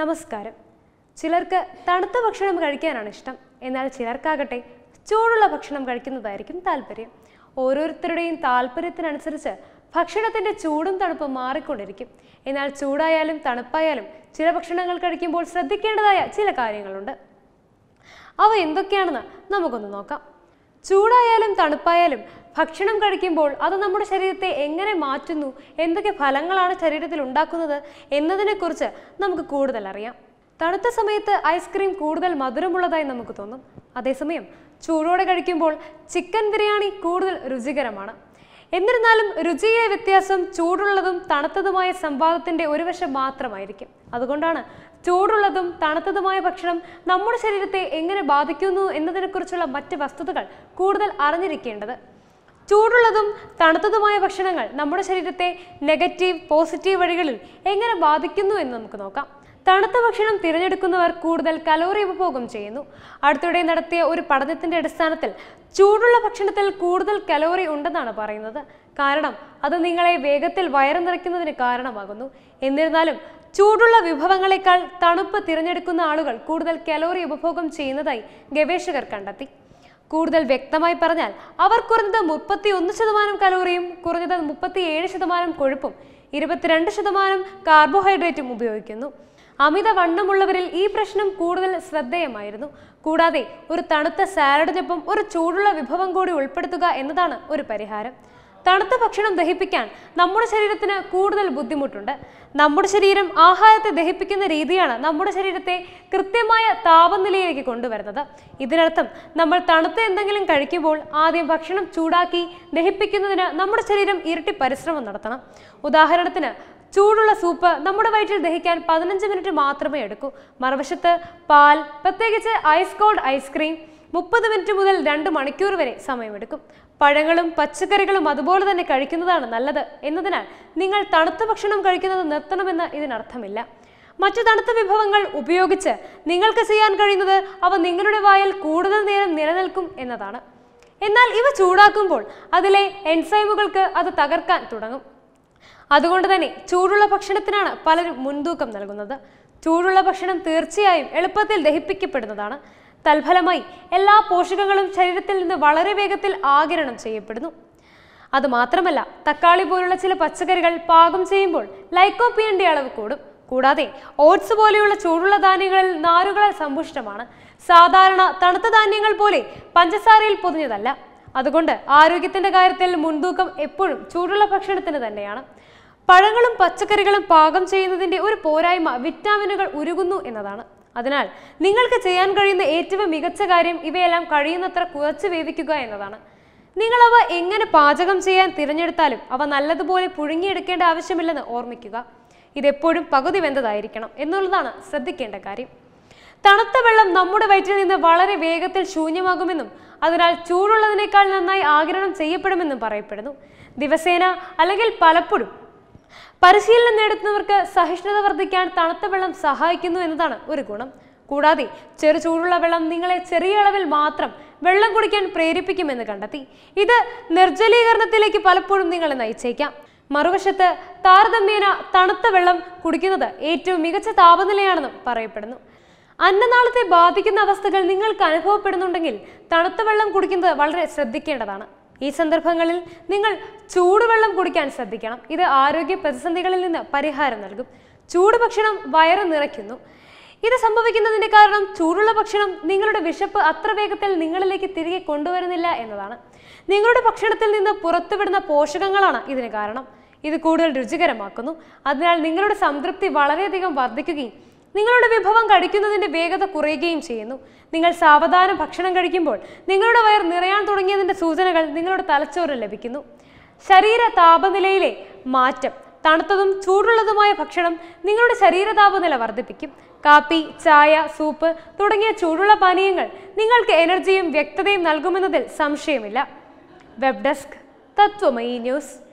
നമസ്കാരം ചിലർക്ക് തണുത്ത ഭക്ഷണം കഴിക്കാനാണ് ഇഷ്ടം എന്നാൽ ചിലർക്കാകട്ടെ ചൂടുള്ള ഭക്ഷണം കഴിക്കുന്നതായിരിക്കും താല്പര്യം ഓരോരുത്തരുടെയും താല്പര്യത്തിനനുസരിച്ച് ഭക്ഷണത്തിൻ്റെ ചൂടും തണുപ്പും മാറിക്കൊണ്ടിരിക്കും എന്നാൽ ചൂടായാലും തണുപ്പായാലും ചില ഭക്ഷണങ്ങൾ കഴിക്കുമ്പോൾ ശ്രദ്ധിക്കേണ്ടതായ ചില കാര്യങ്ങളുണ്ട് അവ എന്തൊക്കെയാണെന്ന് നമുക്കൊന്ന് നോക്കാം ചൂടായാലും തണുപ്പായാലും ഭക്ഷണം കഴിക്കുമ്പോൾ അത് നമ്മുടെ ശരീരത്തെ എങ്ങനെ മാറ്റുന്നു എന്തൊക്കെ ഫലങ്ങളാണ് ശരീരത്തിൽ ഉണ്ടാക്കുന്നത് എന്നതിനെക്കുറിച്ച് നമുക്ക് കൂടുതൽ അറിയാം തണുത്ത സമയത്ത് ഐസ്ക്രീം കൂടുതൽ മധുരമുള്ളതായി നമുക്ക് തോന്നും അതേസമയം ചൂടോടെ കഴിക്കുമ്പോൾ ചിക്കൻ ബിരിയാണി കൂടുതൽ രുചികരമാണ് എന്നിരുന്നാലും രുചിയെ വ്യത്യാസം ചൂടുള്ളതും തണുത്തതുമായ സംവാദത്തിന്റെ ഒരു വശം മാത്രമായിരിക്കും അതുകൊണ്ടാണ് ചൂടുള്ളതും തണുത്തതുമായ ഭക്ഷണം നമ്മുടെ ശരീരത്തെ എങ്ങനെ ബാധിക്കുന്നു എന്നതിനെക്കുറിച്ചുള്ള മറ്റ് വസ്തുതകൾ കൂടുതൽ അറിഞ്ഞിരിക്കേണ്ടത് ചൂടുള്ളതും തണുത്തതുമായ ഭക്ഷണങ്ങൾ നമ്മുടെ ശരീരത്തെ നെഗറ്റീവ് പോസിറ്റീവ് വഴികളിൽ എങ്ങനെ ബാധിക്കുന്നു എന്ന് നമുക്ക് നോക്കാം തണുത്ത ഭക്ഷണം തിരഞ്ഞെടുക്കുന്നവർ കൂടുതൽ കലോറി ഉപഭോഗം ചെയ്യുന്നു അടുത്തിടെ നടത്തിയ ഒരു പഠനത്തിന്റെ അടിസ്ഥാനത്തിൽ ചൂടുള്ള ഭക്ഷണത്തിൽ കൂടുതൽ കലോറി ഉണ്ടെന്നാണ് പറയുന്നത് കാരണം അത് നിങ്ങളെ വേഗത്തിൽ വയറു നിറയ്ക്കുന്നതിന് കാരണമാകുന്നു എന്നിരുന്നാലും ചൂടുള്ള വിഭവങ്ങളെക്കാൾ തണുപ്പ് തിരഞ്ഞെടുക്കുന്ന ആളുകൾ കൂടുതൽ കലോറി ഉപഭോഗം ചെയ്യുന്നതായി ഗവേഷകർ കണ്ടെത്തി കൂടുതൽ വ്യക്തമായി പറഞ്ഞാൽ അവർ കുറഞ്ഞത് മുപ്പത്തി ഒന്ന് ശതമാനം കലോറിയും കുറഞ്ഞത് മുപ്പത്തിയേഴ് ശതമാനം കൊഴുപ്പും ഇരുപത്തിരണ്ട് ശതമാനം കാർബോഹൈഡ്രേറ്റും ഉപയോഗിക്കുന്നു അമിത വണ്ണമുള്ളവരിൽ ഈ പ്രശ്നം കൂടുതൽ ശ്രദ്ധേയമായിരുന്നു കൂടാതെ ഒരു തണുത്ത സാലഡിനൊപ്പം ഒരു ചൂടുള്ള വിഭവം കൂടി ഉൾപ്പെടുത്തുക എന്നതാണ് ഒരു പരിഹാരം തണുത്ത ഭക്ഷണം ദഹിപ്പിക്കാൻ നമ്മുടെ ശരീരത്തിന് കൂടുതൽ ബുദ്ധിമുട്ടുണ്ട് നമ്മുടെ ശരീരം ആഹാരത്തെ ദഹിപ്പിക്കുന്ന രീതിയാണ് നമ്മുടെ ശരീരത്തെ കൃത്യമായ താപനിലയിലേക്ക് കൊണ്ടുവരുന്നത് ഇതിനർത്ഥം നമ്മൾ തണുത്ത എന്തെങ്കിലും കഴിക്കുമ്പോൾ ആദ്യം ഭക്ഷണം ചൂടാക്കി ദഹിപ്പിക്കുന്നതിന് നമ്മുടെ ശരീരം ഇരട്ടി പരിശ്രമം നടത്തണം ഉദാഹരണത്തിന് ചൂടുള്ള സൂപ്പ് നമ്മുടെ വയറ്റിൽ ദഹിക്കാൻ പതിനഞ്ച് മിനിറ്റ് മാത്രമേ എടുക്കൂ മറുവശത്ത് പാൽ പ്രത്യേകിച്ച് ഐസ് കോൾഡ് ഐസ്ക്രീം മുപ്പത് മിനിറ്റ് മുതൽ രണ്ട് മണിക്കൂർ വരെ സമയമെടുക്കും പഴങ്ങളും പച്ചക്കറികളും അതുപോലെ തന്നെ കഴിക്കുന്നതാണ് നല്ലത് എന്നതിനാൽ നിങ്ങൾ തണുത്ത ഭക്ഷണം കഴിക്കുന്നത് നിർത്തണമെന്ന് ഇതിനർത്ഥമില്ല മറ്റു തണുത്ത വിഭവങ്ങൾ ഉപയോഗിച്ച് നിങ്ങൾക്ക് ചെയ്യാൻ കഴിയുന്നത് അവ നിങ്ങളുടെ വായിൽ കൂടുതൽ നേരം നിലനിൽക്കും എന്നതാണ് എന്നാൽ ഇവ ചൂടാക്കുമ്പോൾ അതിലെ എൻസൈമുകൾക്ക് അത് തകർക്കാൻ തുടങ്ങും അതുകൊണ്ട് തന്നെ ചൂടുള്ള ഭക്ഷണത്തിനാണ് പലരും മുൻതൂക്കം നൽകുന്നത് ചൂടുള്ള ഭക്ഷണം തീർച്ചയായും എളുപ്പത്തിൽ ദഹിപ്പിക്കപ്പെടുന്നതാണ് തൽഫലമായി എല്ലാ പോഷകങ്ങളും ശരീരത്തിൽ നിന്ന് വളരെ വേഗത്തിൽ ആകിരണം ചെയ്യപ്പെടുന്നു അതുമാത്രമല്ല തക്കാളി പോലുള്ള ചില പച്ചക്കറികൾ പാകം ചെയ്യുമ്പോൾ ലൈക്കോപിയന്റെ അളവ് കൂടും കൂടാതെ ഓട്സ് പോലെയുള്ള ചൂടുള്ള ധാന്യങ്ങളിൽ നാരുകളാൽ സമ്പുഷ്ടമാണ് സാധാരണ തണുത്ത ധാന്യങ്ങൾ പോലെ പഞ്ചസാരയിൽ പൊതിഞ്ഞതല്ല അതുകൊണ്ട് ആരോഗ്യത്തിന്റെ കാര്യത്തിൽ മുൻതൂക്കം എപ്പോഴും ചൂടുള്ള ഭക്ഷണത്തിന് തന്നെയാണ് പഴങ്ങളും പച്ചക്കറികളും പാകം ചെയ്യുന്നതിന്റെ ഒരു പോരായ്മ വിറ്റാമിനുകൾ ഉരുകുന്നു എന്നതാണ് അതിനാൽ നിങ്ങൾക്ക് ചെയ്യാൻ കഴിയുന്ന ഏറ്റവും മികച്ച കാര്യം ഇവയെല്ലാം കഴിയുന്നത്ര കുറച്ച് വേവിക്കുക എന്നതാണ് നിങ്ങൾ അവ എങ്ങനെ പാചകം ചെയ്യാൻ തിരഞ്ഞെടുത്താലും അവ നല്ലതുപോലെ പുഴുങ്ങിയെടുക്കേണ്ട ആവശ്യമില്ലെന്ന് ഓർമ്മിക്കുക ഇതെപ്പോഴും പകുതി വെന്തതായിരിക്കണം എന്നുള്ളതാണ് ശ്രദ്ധിക്കേണ്ട കാര്യം തണുത്ത വെള്ളം നമ്മുടെ വയറ്റിൽ നിന്ന് വളരെ വേഗത്തിൽ ശൂന്യമാകുമെന്നും അതിനാൽ ചൂടുള്ളതിനേക്കാൾ നന്നായി ആഗിരണം ചെയ്യപ്പെടുമെന്നും പറയപ്പെടുന്നു ദിവസേന അല്ലെങ്കിൽ പലപ്പോഴും പരിശീലനം നേടുന്നവർക്ക് സഹിഷ്ണുത വർദ്ധിക്കാൻ തണുത്ത വെള്ളം സഹായിക്കുന്നു എന്നതാണ് ഒരു ഗുണം കൂടാതെ ചെറു ചൂടുള്ള വെള്ളം നിങ്ങളെ ചെറിയ അളവിൽ മാത്രം വെള്ളം കുടിക്കാൻ പ്രേരിപ്പിക്കുമെന്ന് കണ്ടെത്തി ഇത് നിർജ്ജലീകരണത്തിലേക്ക് പലപ്പോഴും നിങ്ങളെ നയിച്ചേക്കാം മറുവശത്ത് താരതമ്യേന തണുത്ത വെള്ളം കുടിക്കുന്നത് ഏറ്റവും മികച്ച താപനിലയാണെന്നും പറയപ്പെടുന്നു അന്നനാളത്തെ ബാധിക്കുന്ന അവസ്ഥകൾ നിങ്ങൾക്ക് അനുഭവപ്പെടുന്നുണ്ടെങ്കിൽ തണുത്ത വെള്ളം കുടിക്കുന്നത് വളരെ ശ്രദ്ധിക്കേണ്ടതാണ് ഈ സന്ദർഭങ്ങളിൽ നിങ്ങൾ ചൂടുവെള്ളം കുടിക്കാൻ ശ്രദ്ധിക്കണം ഇത് ആരോഗ്യ പ്രതിസന്ധികളിൽ നിന്ന് പരിഹാരം നൽകും ചൂട് ഭക്ഷണം വയറ് നിറയ്ക്കുന്നു ഇത് സംഭവിക്കുന്നതിന്റെ കാരണം ചൂടുള്ള ഭക്ഷണം നിങ്ങളുടെ വിശപ്പ് അത്ര വേഗത്തിൽ നിങ്ങളിലേക്ക് തിരികെ കൊണ്ടുവരുന്നില്ല എന്നതാണ് നിങ്ങളുടെ ഭക്ഷണത്തിൽ നിന്ന് പുറത്തുവിടുന്ന പോഷകങ്ങളാണ് ഇതിന് കാരണം ഇത് കൂടുതൽ രുചികരമാക്കുന്നു അതിനാൽ നിങ്ങളുടെ സംതൃപ്തി വളരെയധികം വർദ്ധിക്കുകയും നിങ്ങളുടെ വിഭവം കഴിക്കുന്നതിൻ്റെ വേഗത കുറയുകയും ചെയ്യുന്നു നിങ്ങൾ സാവധാനം ഭക്ഷണം കഴിക്കുമ്പോൾ നിങ്ങളുടെ വയർ നിറയാൻ തുടങ്ങിയതിൻ്റെ സൂചനകൾ നിങ്ങളുടെ തലച്ചോറിൽ ലഭിക്കുന്നു ശരീര താപനിലയിലെ മാറ്റം തണുത്തതും ചൂടുള്ളതുമായ ഭക്ഷണം നിങ്ങളുടെ ശരീര താപനില വർദ്ധിപ്പിക്കും കാപ്പി ചായ സൂപ്പ് തുടങ്ങിയ ചൂടുള്ള പാനീയങ്ങൾ നിങ്ങൾക്ക് എനർജിയും വ്യക്തതയും നൽകുമെന്നതിൽ സംശയമില്ല വെബ് ഡെസ്ക് തത്വമയി ന്യൂസ്